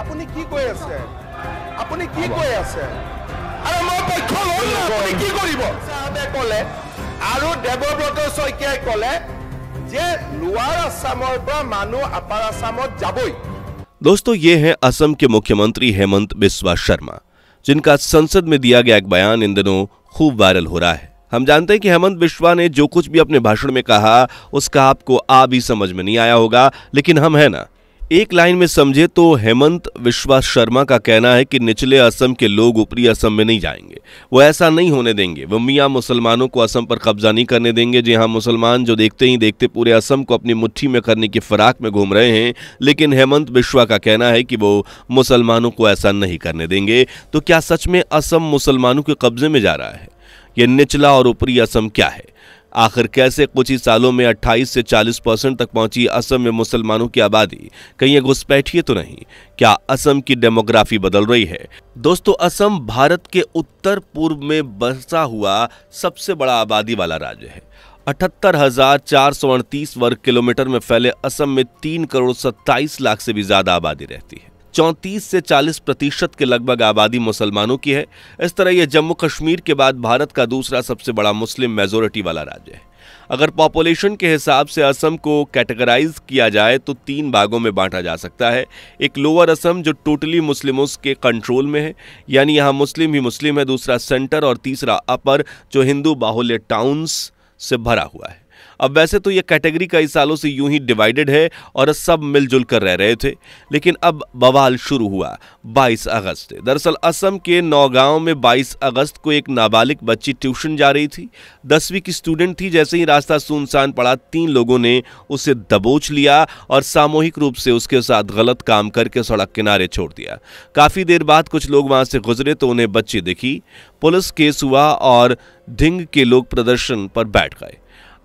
আপুনি কি কই আছে আপুনি কি কই আছে আরে মই পার্থক্য লোন না আপুনি কি করিব সাহেব কলে আরু দেবপ্রদেশ কই কাই কলে যে লুয়ার আসামৰ মানু আপাৰ আসামত যাবই দস্তো ইয়ে হ্যায় অসম কে মুখ্যমন্ত্রী हेमंत बिस्वा शर्मा जिनका संसद में दिया गया एक बयान इन दिनों खूब वायरल हो रहा है हम जानते हैं कि हेमंत बिस्वा ने जो कुछ भी अपने भाषण में कहा उसका आपको आ भी समझ में नहीं आया होगा लेकिन हम है ना एक लाइन में समझे तो हेमंत विश्वास शर्मा का कहना है कि निचले असम के लोग ऊपरी असम में नहीं जाएंगे वो ऐसा नहीं होने देंगे वो मियाँ मुसलमानों को असम पर कब्जा नहीं करने देंगे जी हाँ मुसलमान जो देखते ही देखते पूरे असम को अपनी मुट्ठी में करने की फिराक में घूम रहे हैं लेकिन हेमंत विश्वा का कहना है कि वो मुसलमानों को ऐसा नहीं करने देंगे तो क्या सच में असम मुसलमानों के कब्जे में जा रहा है ये निचला और ऊपरी असम क्या है आखिर कैसे कुछ ही सालों में 28 से 40 परसेंट तक पहुंची असम में मुसलमानों की आबादी कहीं ये घुसपैठिए तो नहीं क्या असम की डेमोग्राफी बदल रही है दोस्तों असम भारत के उत्तर पूर्व में बसा हुआ सबसे बड़ा आबादी वाला राज्य है अठहत्तर हजार चार सौ अड़तीस वर्ग किलोमीटर में फैले असम में तीन करोड़ सत्ताईस लाख से भी ज्यादा आबादी रहती है चौंतीस से चालीस प्रतिशत के लगभग आबादी मुसलमानों की है इस तरह यह जम्मू कश्मीर के बाद भारत का दूसरा सबसे बड़ा मुस्लिम मेजोरिटी वाला राज्य है अगर पॉपुलेशन के हिसाब से असम को कैटेगराइज किया जाए तो तीन भागों में बांटा जा सकता है एक लोअर असम जो टोटली मुस्लिमों के कंट्रोल में है यानी यहाँ मुस्लिम ही मुस्लिम है दूसरा सेंटर और तीसरा अपर जो हिंदू बाहुल्य टाउन्स से भरा हुआ है अब वैसे तो ये कैटेगरी कई सालों से यूं ही डिवाइडेड है और सब मिलजुल कर रह रहे थे लेकिन अब बवाल शुरू हुआ 22 अगस्त दरअसल असम के नौगांव में 22 अगस्त को एक नाबालिग बच्ची ट्यूशन जा रही थी दसवीं की स्टूडेंट थी जैसे ही रास्ता सुनसान पड़ा तीन लोगों ने उसे दबोच लिया और सामूहिक रूप से उसके साथ गलत काम करके सड़क किनारे छोड़ दिया काफ़ी देर बाद कुछ लोग वहां से गुजरे तो उन्हें बच्ची दिखी पुलिस केस हुआ और ढिंग के लोग प्रदर्शन पर बैठ गए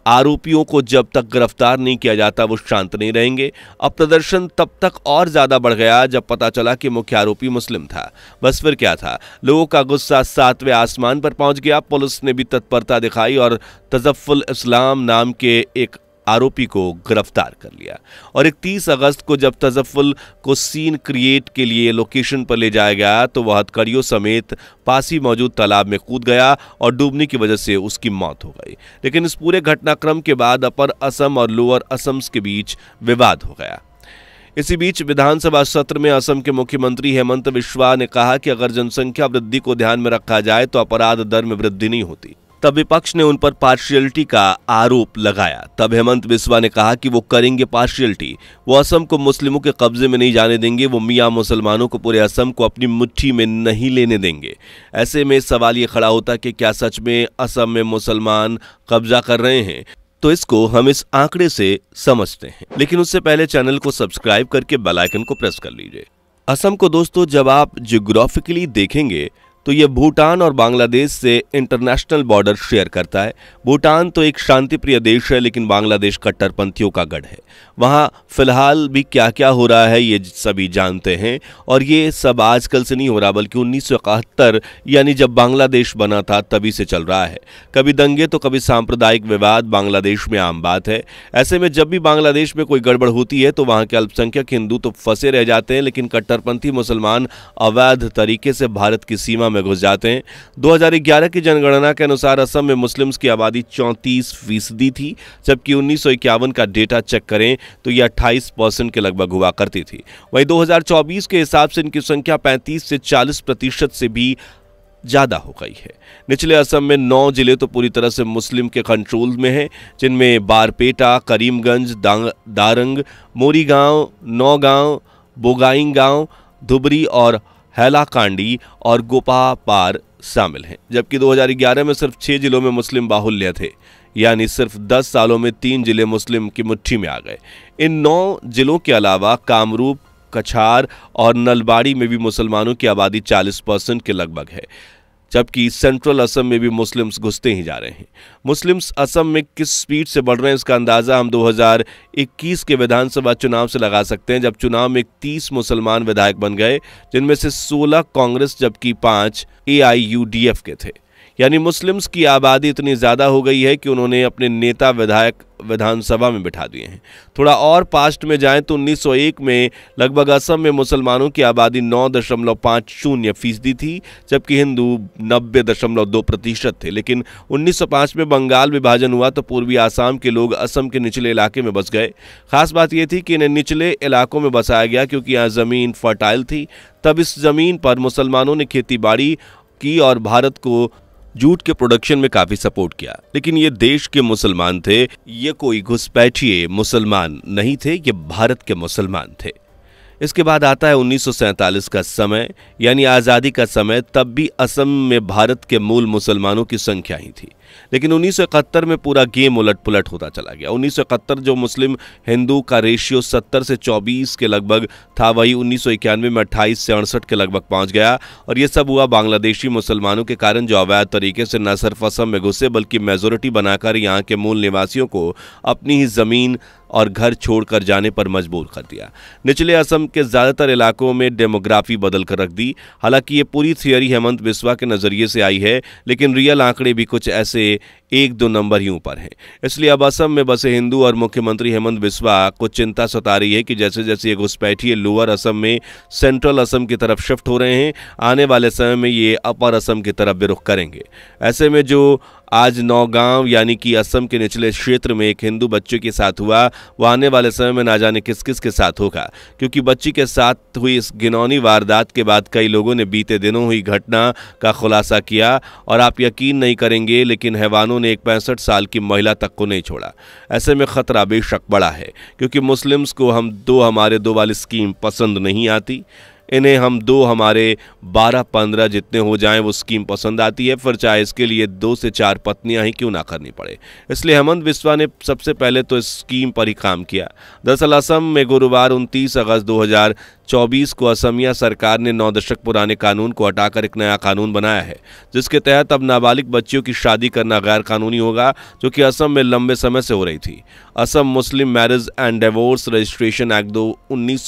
आरोपियों को जब तक गिरफ्तार नहीं किया जाता वो शांत नहीं रहेंगे अब प्रदर्शन तब तक और ज़्यादा बढ़ गया जब पता चला कि मुख्य आरोपी मुस्लिम था बस फिर क्या था लोगों का गुस्सा सातवें आसमान पर पहुंच गया पुलिस ने भी तत्परता दिखाई और तजफ्फुल इस्लाम नाम के एक आरोपी को गिरफ्तार कर लिया और इकतीस अगस्त को जब तजफ्फुल को सीन क्रिएट के लिए लोकेशन पर ले जाया गया तो वह हथकड़ियों समेत पास ही मौजूद तालाब में कूद गया और डूबने की वजह से उसकी मौत हो गई लेकिन इस पूरे घटनाक्रम के बाद अपर असम और लोअर असम्स के बीच विवाद हो गया इसी बीच विधानसभा सत्र में असम के मुख्यमंत्री हेमंत विश्वा ने कहा कि अगर जनसंख्या वृद्धि को ध्यान में रखा जाए तो अपराध दर में वृद्धि नहीं होती तब विपक्ष ने उन पर पार्शियलिटी का आरोप लगाया तब हेमंत बिस्वा ने कहा कि वो करेंगे पार्शियलिटी वो असम को मुस्लिमों के कब्जे में नहीं जाने देंगे वो मियाँ मुसलमानों को पूरे असम को अपनी मुट्ठी में नहीं लेने देंगे ऐसे में सवाल ये खड़ा होता कि क्या सच में असम में मुसलमान कब्जा कर रहे हैं तो इसको हम इस आंकड़े से समझते हैं लेकिन उससे पहले चैनल को सब्सक्राइब करके बेलाइकन को प्रेस कर लीजिए असम को दोस्तों जब आप जियोग्राफिकली देखेंगे तो ये भूटान और बांग्लादेश से इंटरनेशनल बॉर्डर शेयर करता है भूटान तो एक शांति प्रिय देश है लेकिन बांग्लादेश कट्टरपंथियों का गढ़ है वहाँ फ़िलहाल भी क्या क्या हो रहा है ये सभी जानते हैं और ये सब आजकल से नहीं हो रहा बल्कि उन्नीस यानी जब बांग्लादेश बना था तभी से चल रहा है कभी दंगे तो कभी सांप्रदायिक विवाद बांग्लादेश में आम बात है ऐसे में जब भी बांग्लादेश में कोई गड़बड़ होती है तो वहाँ के अल्पसंख्यक हिंदू तो फंसे रह जाते हैं लेकिन कट्टरपंथी मुसलमान अवैध तरीके से भारत की सीमा में घुस जाते हैं दो की जनगणना के अनुसार असम में मुस्लिम्स की आबादी चौंतीस फीसदी थी जबकि उन्नीस का डेटा चेक करें तो ये 28 परसेंट के लगभग हुआ करती थी वहीं 2024 के हिसाब से इनकी संख्या 35 से 40 प्रतिशत से भी ज़्यादा हो गई है निचले असम में नौ जिले तो पूरी तरह से मुस्लिम के कंट्रोल में हैं जिनमें बारपेटा करीमगंज दारंग मोरीगांव नौगांव बोगाईगांव धुबरी और हैलाकांडी और गोपापार शामिल हैं जबकि 2011 में सिर्फ छः जिलों में मुस्लिम बाहुल्य थे यानी सिर्फ 10 सालों में तीन जिले मुस्लिम की मुट्ठी में आ गए इन नौ जिलों के अलावा कामरूप कछार और नलबाड़ी में भी मुसलमानों की आबादी 40 परसेंट के लगभग है जबकि सेंट्रल असम में भी मुस्लिम्स घुसते ही जा रहे हैं मुस्लिम्स असम में किस स्पीड से बढ़ रहे हैं इसका अंदाज़ा हम 2021 के विधानसभा चुनाव से लगा सकते हैं जब चुनाव में 30 मुसलमान विधायक बन गए जिनमें से 16 कांग्रेस जबकि 5 एआईयूडीएफ के थे यानी मुस्लिम्स की आबादी इतनी ज़्यादा हो गई है कि उन्होंने अपने नेता विधायक विधानसभा में बिठा दिए हैं थोड़ा और पास्ट में जाएं तो 1901 में लगभग असम में मुसलमानों की आबादी नौ दशमलव पाँच शून्य फीसदी थी जबकि हिंदू नब्बे दशमलव दो प्रतिशत थे लेकिन 1905 में बंगाल विभाजन हुआ तो पूर्वी आसाम के लोग असम के निचले इलाके में बस गए खास बात यह थी कि इन्हें निचले इलाकों में बसाया गया क्योंकि यहाँ ज़मीन फर्टाइल थी तब इस ज़मीन पर मुसलमानों ने खेती बाड़ी की और भारत को जूट के प्रोडक्शन में काफी सपोर्ट किया लेकिन ये देश के मुसलमान थे ये कोई घुसपैठिए मुसलमान नहीं थे ये भारत के मुसलमान थे इसके बाद आता है उन्नीस का समय यानी आज़ादी का समय तब भी असम में भारत के मूल मुसलमानों की संख्या ही थी लेकिन उन्नीस में पूरा गेम उलट पुलट होता चला गया उन्नीस जो मुस्लिम हिंदू का रेशियो सत्तर से चौबीस के लगभग था वही उन्नीस में अट्ठाईस से अड़सठ के लगभग पहुंच गया और यह सब हुआ बांग्लादेशी मुसलमानों के कारण जो अवैध तरीके से न सिर्फ असम में घुसे बल्कि मेजोरिटी बनाकर यहाँ के मूल निवासियों को अपनी ही ज़मीन और घर छोड़कर जाने पर मजबूर कर दिया निचले असम के ज़्यादातर इलाकों में डेमोग्राफी बदल कर रख दी हालांकि ये पूरी थियोरी हेमंत बिस्वा के नज़रिए से आई है लेकिन रियल आंकड़े भी कुछ ऐसे एक दो नंबर ही ऊपर हैं इसलिए अब असम में बसे हिंदू और मुख्यमंत्री हेमंत बिस्वा को चिंता सता रही है कि जैसे जैसे ये घुसपैठिए लोअर असम में सेंट्रल असम की तरफ शिफ्ट हो रहे हैं आने वाले समय में ये अपर असम की तरफ भी रुख करेंगे ऐसे में जो आज नौगांव यानी कि असम के निचले क्षेत्र में एक हिंदू बच्चे के साथ हुआ वो आने वाले समय में ना जाने किस किस के साथ होगा क्योंकि बच्ची के साथ हुई इस घिनौनी वारदात के बाद कई लोगों ने बीते दिनों हुई घटना का खुलासा किया और आप यकीन नहीं करेंगे लेकिन हैवानों ने एक पैंसठ साल की महिला तक को नहीं छोड़ा ऐसे में खतरा बेशक बड़ा है क्योंकि मुस्लिम्स को हम दो हमारे दो वाली स्कीम पसंद नहीं आती इन्हें हम दो हमारे बारह पंद्रह जितने हो जाएं वो स्कीम पसंद आती है फिर चाहे इसके लिए दो से चार पत्नियां ही क्यों ना करनी पड़े इसलिए हेमंत बिस्वा ने सबसे पहले तो इस स्कीम पर ही काम किया दरअसल असम में गुरुवार उनतीस अगस्त दो 2024 को असमिया सरकार ने नौ दशक पुराने कानून को हटाकर एक नया कानून बनाया है जिसके तहत अब नाबालिग बच्चियों की शादी करना गैर कानूनी होगा जो कि असम में लंबे समय से हो रही थी Assam Muslim marriage and divorce registration act दो उन्नीस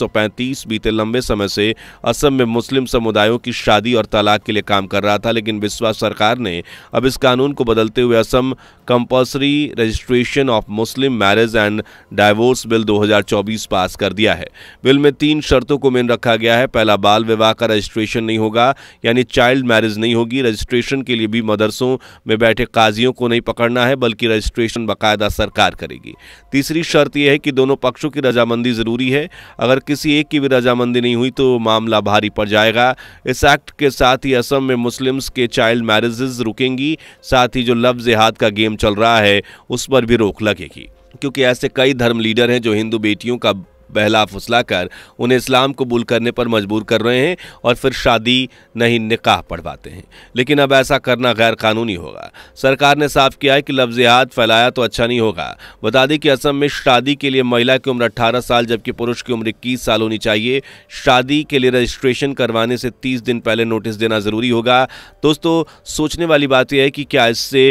बीते लंबे समय से असम में मुस्लिम समुदायों की शादी और तलाक के लिए काम कर रहा था लेकिन विश्वास सरकार ने अब इस कानून को बदलते हुए Assam compulsory registration of Muslim marriage and divorce bill 2024 pass कर दिया है बिल में तीन शर्तों को डोमेन रखा गया है पहला बाल विवाह का रजिस्ट्रेशन नहीं होगा यानी चाइल्ड मैरिज नहीं होगी रजिस्ट्रेशन के लिए भी मदरसों में बैठे काजियों को नहीं पकड़ना है बल्कि रजिस्ट्रेशन बाकायदा सरकार करेगी तीसरी शर्त यह है कि दोनों पक्षों की रजामंदी ज़रूरी है अगर किसी एक की भी रजामंदी नहीं हुई तो मामला भारी पड़ जाएगा इस एक्ट के साथ ही असम में मुस्लिम्स के चाइल्ड मैरिजेज रुकेंगी साथ ही जो लव जिहाद का गेम चल रहा है उस पर भी रोक लगेगी क्योंकि ऐसे कई धर्म लीडर हैं जो हिंदू बेटियों का बहला फुसलाकर उन्हें इस्लाम कबूल करने पर मजबूर कर रहे हैं और फिर शादी नहीं निकाह पढ़वाते हैं लेकिन अब ऐसा करना गैर कानूनी होगा सरकार ने साफ किया है कि लफ्जियात फैलाया तो अच्छा नहीं होगा बता दें कि असम में शादी के लिए महिला की उम्र अट्ठारह साल जबकि पुरुष की उम्र इक्कीस साल होनी चाहिए शादी के लिए रजिस्ट्रेशन करवाने से तीस दिन पहले नोटिस देना ज़रूरी होगा दोस्तों सोचने वाली बात यह है कि क्या इससे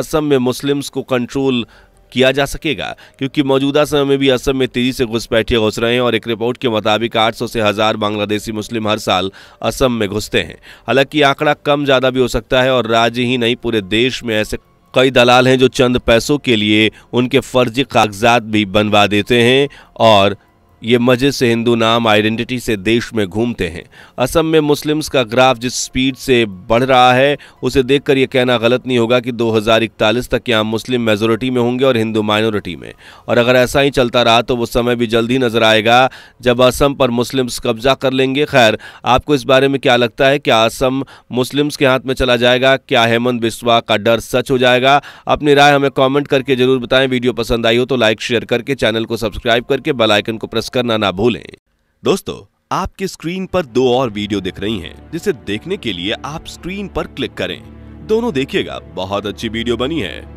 असम में मुस्लिम्स को कंट्रोल किया जा सकेगा क्योंकि मौजूदा समय में भी असम में तेजी से घुसपैठिया घुस रहे हैं और एक रिपोर्ट के मुताबिक 800 से हज़ार बांग्लादेशी मुस्लिम हर साल असम में घुसते हैं हालांकि आंकड़ा कम ज़्यादा भी हो सकता है और राज्य ही नहीं पूरे देश में ऐसे कई दलाल हैं जो चंद पैसों के लिए उनके फर्जी कागजात भी बनवा देते हैं और ये मज़े से हिंदू नाम आइडेंटिटी से देश में घूमते हैं असम में मुस्लिम्स का ग्राफ जिस स्पीड से बढ़ रहा है उसे देखकर यह कहना गलत नहीं होगा कि 2041 तक यहाँ मुस्लिम मेजोरिटी में होंगे और हिंदू माइनॉरिटी में और अगर ऐसा ही चलता रहा तो वो समय भी जल्द ही नज़र आएगा जब असम पर मुस्लिम्स कब्जा कर लेंगे खैर आपको इस बारे में क्या लगता है क्या असम मुस्लिम्स के हाथ में चला जाएगा क्या हेमंत बिस्वा का डर सच हो जाएगा अपनी राय हमें कॉमेंट करके ज़रूर बताएं वीडियो पसंद आई हो तो लाइक शेयर करके चैनल को सब्सक्राइब करके बेलाइकन को प्रेस क्रॉस करना ना भूलें दोस्तों आपकी स्क्रीन पर दो और वीडियो दिख रही हैं जिसे देखने के लिए आप स्क्रीन पर क्लिक करें दोनों देखिएगा बहुत अच्छी वीडियो बनी है